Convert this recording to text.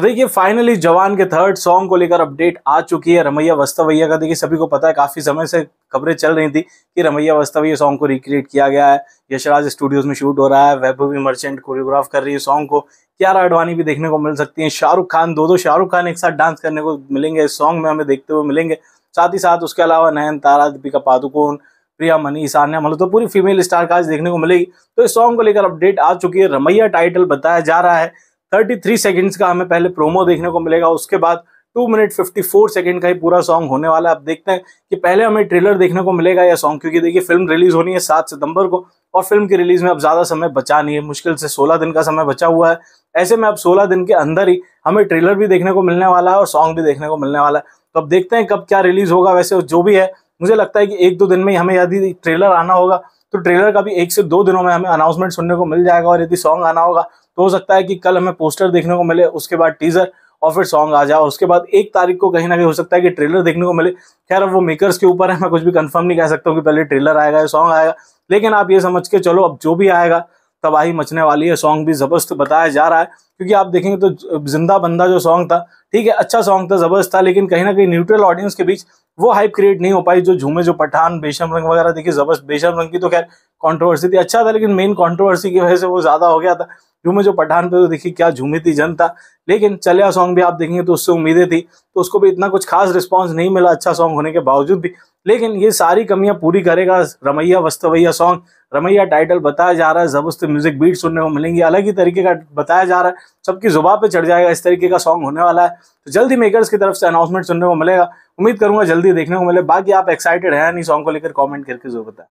तो देखिए फाइनली जवान के थर्ड सॉन्ग को लेकर अपडेट आ चुकी है रमैया वस्तवैया का देखिए सभी को पता है काफी समय से खबरें चल रही थी कि रमैया वस्तवैया सॉन्ग को रिक्रिएट किया गया है यशराज स्टूडियोज में शूट हो रहा है वैभवी मर्चेंट कोरियोग्राफ कर रही है सॉन्ग को क्यारा अडवाणी भी देखने को मिल सकती है शाहरुख खान दो दो शाहरुख खान एक साथ डांस करने को मिलेंगे इस सॉन्ग में हमें देखते हुए मिलेंगे साथ ही साथ उसके अलावा नयन तारा दीपिका पादुकोण प्रिया मनी ईशान्या मतलब तो पूरी फीमेल स्टार कास्ट देखने को मिलेगी तो इस सॉन्ग को लेकर अपडेट आ चुकी है रमैया टाइटल बताया जा रहा है 33 सेकंड्स का हमें पहले प्रोमो देखने को मिलेगा उसके बाद two minute fifty four second का ही पूरा सॉन्ग होने वाला है आप देखते हैं कि पहले हमें ट्रेलर देखने को मिलेगा या सॉन्ग क्योंकि देखिए फिल्म रिलीज होनी है सात सितंबर को और फिल्म की रिलीज में अब ज्यादा समय बचा नहीं है मुश्किल से सोलह दिन का समय बचा हुआ है ऐसे में अब सोलह दिन के अंदर ही हमें ट्रेलर भी देखने को मिलने वाला है और सॉन्ग भी देखने को मिलने वाला है तो अब देखते हैं कब क्या रिलीज होगा वैसे जो भी है मुझे लगता है कि एक दो दिन में हमें यदि ट्रेलर आना होगा तो ट्रेलर का भी एक से दो दिनों में हमें अनाउंसमेंट सुनने को मिल जाएगा और यदि सॉन्ग आना होगा तो हो सकता है कि कल हमें पोस्टर देखने को मिले उसके बाद टीजर और फिर सॉन्ग आ जाए और उसके बाद एक तारीख को कहीं ना कहीं हो सकता है कि ट्रेलर देखने को मिले खैर अब वो मेकर्स के ऊपर है मैं कुछ भी कंफर्म नहीं कह सकता हूँ कि पहले ट्रेलर आएगा या सॉन्ग आएगा लेकिन आप ये समझ के चलो अब जो भी आएगा तबाही मचने वाली है सॉन्ग भी जबरदस्त बताया जा रहा है क्योंकि आप देखेंगे तो जिंदा बंदा जो सॉन्ग था ठीक है अच्छा सॉन्ग था जबरदस्त था लेकिन कहीं ना कहीं न्यूट्रल ऑडियंस के बीच वो हाइप क्रिएट नहीं हो पाई जो झूमे जो पठान बेशम रंग वगैरह देखिए जबरदस्त बेशम रंग की तो खैर कॉन्ट्रोवर्सी थी अच्छा था लेकिन मेन कॉन्ट्रोवर्सी की वजह से वो ज़्यादा हो गया था झूमे जो पठान पे तो देखिए क्या झूमी थी जनता लेकिन चलिया सॉन्ग भी आप देखेंगे तो उससे उम्मीदें थी तो उसको भी इतना कुछ खास रिस्पॉन्स नहीं मिला अच्छा सॉन्ग होने के बावजूद भी लेकिन ये सारी कमियां पूरी करेगा रमैया वस्तवैया सॉन्ग रमैया टाइटल बताया जा रहा है जबरदस्त म्यूजिक बीट सुनने को मिलेंगी अलग ही तरीके का बताया जा रहा है सबकी जुबा पे चढ़ जाएगा इस तरीके का सॉन्ग होने वाला है तो जल्दी मेकर्स की तरफ से अनाउंसमेंट सुनने को मिलेगा उम्मीद करूंगा जल्दी देखने को मिले बाकी आप एक्साइटेड हैं नहीं सॉन्ग को लेकर कॉमेंट करके जरूर बताए